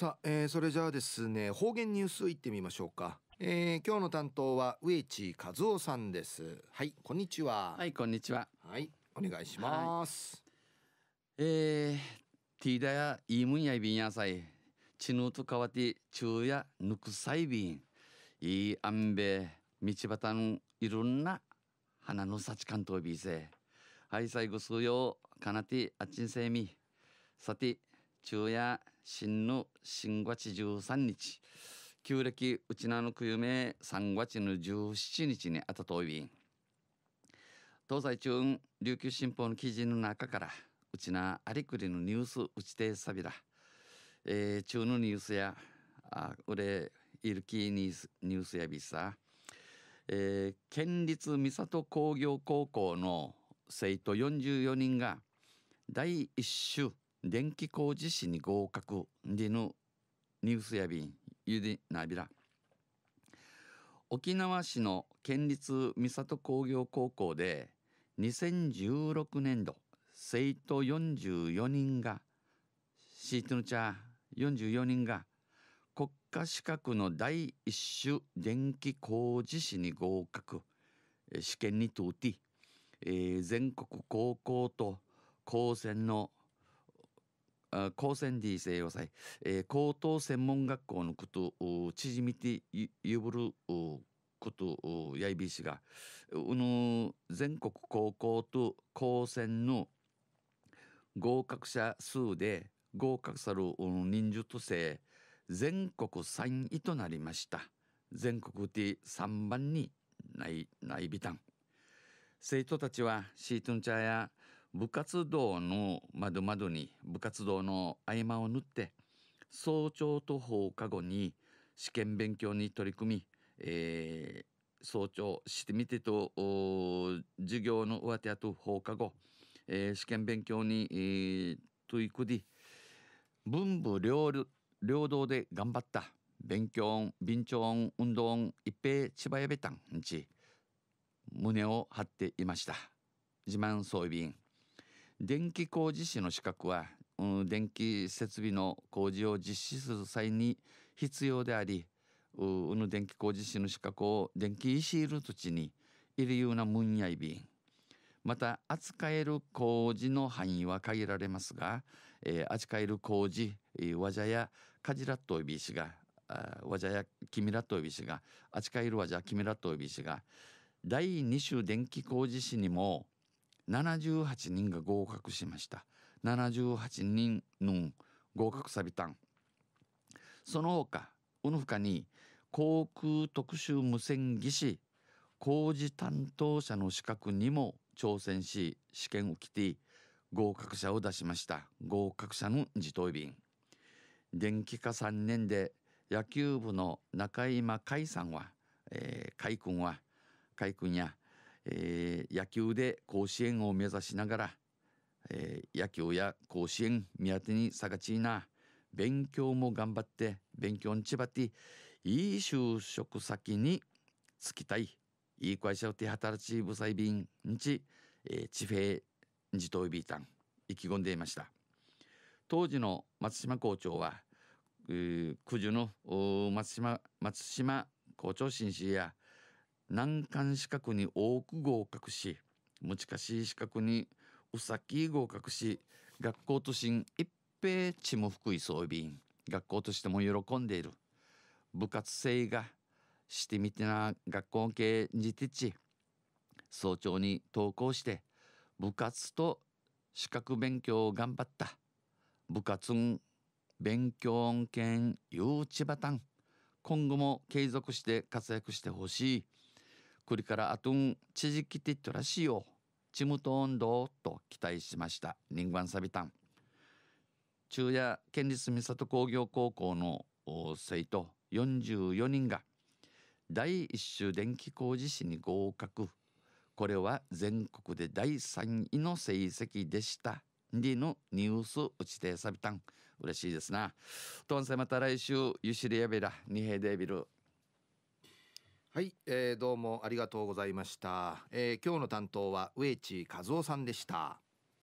さあ、えー、それじゃあですね方言ニュースいってみましょうか、えー、今日の担当は上地和夫さんですはいこんにちははいこんにちははいお願いします、はい、えー、ティーダやイムンやビンヤサイチヌとトカワティ中夜ぬくさいびんいいあんべ道端のいろんな花の幸関東ビーセはい最後う曜かなてあっちんせいみさて中や、新ぬ新月十三日旧暦うちなのくゆめ3月の十七日にあたとい東西中央琉球新報の記事の中からうちなありくりのニュースうちてさびら、えー、中のニュースやあれいるきニュースやびさ、えー、県立三郷工業高校の生徒44人が第1週電気工事士に合格でヌ。ニュースやびんゆでなびら沖縄市の県立三郷工業高校で2016年度生徒44人がシートのチャー44人が国家資格の第一種電気工事士に合格試験に通って、えー、全国高校と高専の高専 D 西洋祭、えー、高等専門学校のこと縮みてゆぶることやいびしがうの全国高校と高専の合格者数で合格さる人数とせ全国3位となりました全国で3番にないないびたん生徒たちはシートンチャーや部活動の窓窓に部活動の合間を縫って早朝と放課後に試験勉強に取り組み、えー、早朝してみてと授業の上手やと放課後、えー、試験勉強に、えー、取り組み文武両両道で頑張った勉強音便調音運動音一平千葉やべたんち胸を張っていました自慢装備員電気工事士の資格は、うん、電気設備の工事を実施する際に必要でありうの電気工事士の資格を電気医師いる土地にいるような分野いびまた扱える工事の範囲は限られますが、えー、扱える工事、えー、わじゃやかじらっといびしがわじゃやきみらっといびしが扱えるわじゃきみらっといびしが第2種電気工事士にも78人が合格しました78人の合格サビタンその他うのふかに航空特殊無線技師工事担当者の資格にも挑戦し試験をきて合格者を出しました合格者の自頭便電気科3年で野球部の中間海さんは、えー、海君は海君やえー、野球で甲子園を目指しながら、えー、野球や甲子園目当てにさがちな勉強も頑張って勉強にちばっていい就職先に就きたいいい会社を手働きぶさ便にち、えー、地平自頭ビータン意気込んでいました当時の松島校長は九十の松島松島校長紳士や難関資格に多く合格し難しい資格にうさき合格し学校都心一平地も福井装備員学校としても喜んでいる部活生がしてみてな学校系にてち早朝に登校して部活と資格勉強を頑張った部活ん勉強兼誘致バタン今後も継続して活躍してほしいこれからあとんちじきてっとらしいよちむと温度と期待しましたリンンサビタン中夜県立三郷工業高校の生徒44人が第一週電気工事士に合格これは全国で第3位の成績でしたでのニュース打ちてサビタン嬉しいですなとんせまた来週ゆしりやべらにへでびるはい、えー、どうもありがとうございました、えー、今日の担当は上地和夫さんでした